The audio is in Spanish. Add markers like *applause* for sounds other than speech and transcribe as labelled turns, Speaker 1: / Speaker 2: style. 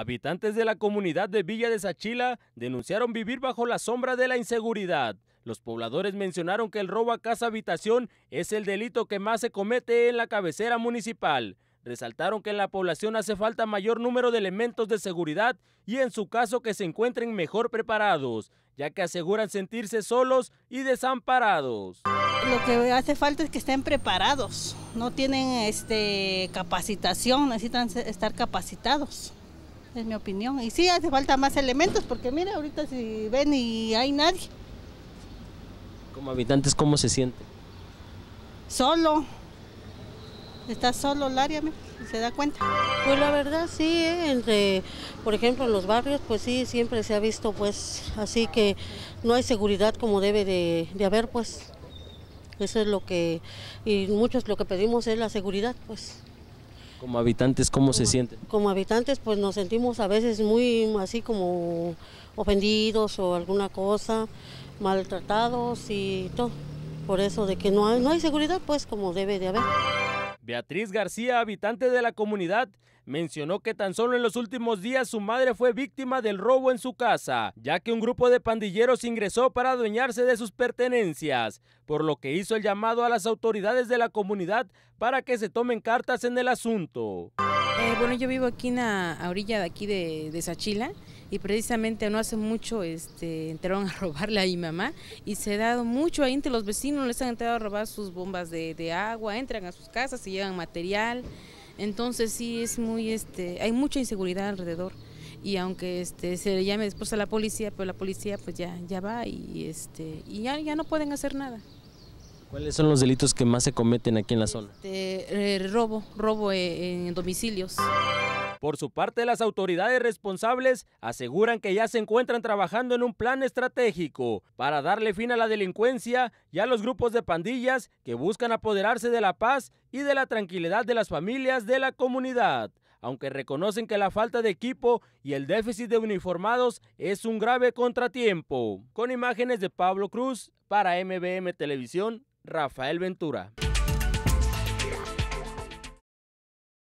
Speaker 1: Habitantes de la comunidad de Villa de Sachila denunciaron vivir bajo la sombra de la inseguridad. Los pobladores mencionaron que el robo a casa habitación es el delito que más se comete en la cabecera municipal. Resaltaron que en la población hace falta mayor número de elementos de seguridad y en su caso que se encuentren mejor preparados, ya que aseguran sentirse solos y desamparados.
Speaker 2: Lo que hace falta es que estén preparados, no tienen este, capacitación, necesitan estar capacitados es mi opinión. Y sí, hace falta más elementos, porque mire, ahorita si ven y hay nadie.
Speaker 3: Como habitantes, ¿cómo se siente?
Speaker 2: Solo. Está solo el área, se da
Speaker 4: cuenta. Pues la verdad sí, ¿eh? por ejemplo, en los barrios, pues sí, siempre se ha visto, pues, así que no hay seguridad como debe de, de haber, pues. Eso es lo que, y muchos lo que pedimos es la seguridad, pues.
Speaker 3: Como habitantes, ¿cómo se sienten?
Speaker 4: Como habitantes, pues nos sentimos a veces muy así como ofendidos o alguna cosa, maltratados y todo. Por eso de que no no hay seguridad, pues como debe de haber.
Speaker 1: Beatriz García, habitante de la comunidad, mencionó que tan solo en los últimos días su madre fue víctima del robo en su casa, ya que un grupo de pandilleros ingresó para adueñarse de sus pertenencias, por lo que hizo el llamado a las autoridades de la comunidad para que se tomen cartas en el asunto
Speaker 5: bueno, yo vivo aquí en la, orilla de aquí de, Sachila y precisamente no hace mucho este, entraron a *laughs* robarle a mi mamá y se ha dado mucho ahí entre los vecinos, les han entrado a robar sus bombas de, de agua, entran a sus casas y llevan material. Entonces sí es muy, este, hay mucha inseguridad alrededor y aunque este se le llame después a la policía, pero la policía pues ya, ya va y este y ya, ya no pueden hacer nada.
Speaker 3: ¿Cuáles son los delitos que más se cometen aquí en la zona?
Speaker 1: Este, eh, robo, robo eh, en domicilios. Por su parte, las autoridades responsables aseguran que ya se encuentran trabajando en un plan estratégico para darle fin a la delincuencia y a los grupos de pandillas que buscan apoderarse de la paz y de la tranquilidad de las familias de la comunidad, aunque reconocen que la falta de equipo y el déficit de uniformados es un grave contratiempo. Con imágenes de Pablo Cruz para MBM Televisión, Rafael Ventura.